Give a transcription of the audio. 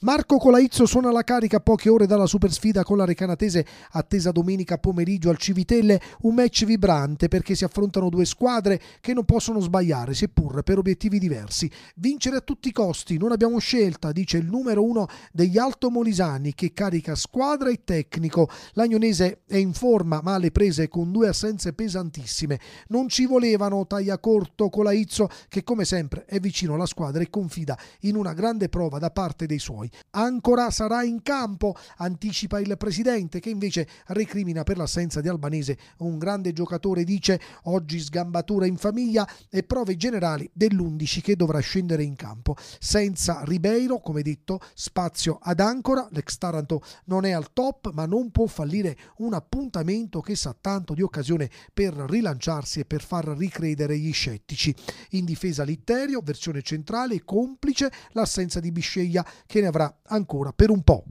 Marco Colaizzo suona la carica poche ore dalla super sfida con la recanatese attesa domenica pomeriggio al Civitelle, un match vibrante perché si affrontano due squadre che non possono sbagliare, seppur per obiettivi diversi. Vincere a tutti i costi, non abbiamo scelta, dice il numero uno degli Alto Molisani che carica squadra e tecnico. L'Agnonese è in forma ma alle prese con due assenze pesantissime. Non ci volevano taglia corto Colaizzo che come sempre è vicino alla squadra e confida in una grande prova da parte dei suoi noi. Ancora sarà in campo, anticipa il presidente che invece recrimina per l'assenza di Albanese. Un grande giocatore dice oggi sgambatura in famiglia e prove generali dell'11 che dovrà scendere in campo. Senza Ribeiro, come detto, spazio ad Ancora, l'ex Taranto non è al top ma non può fallire un appuntamento che sa tanto di occasione per rilanciarsi e per far ricredere gli scettici. In difesa Litterio, versione centrale, complice l'assenza di Bisceglia che ne aveva avrà ancora per un po'.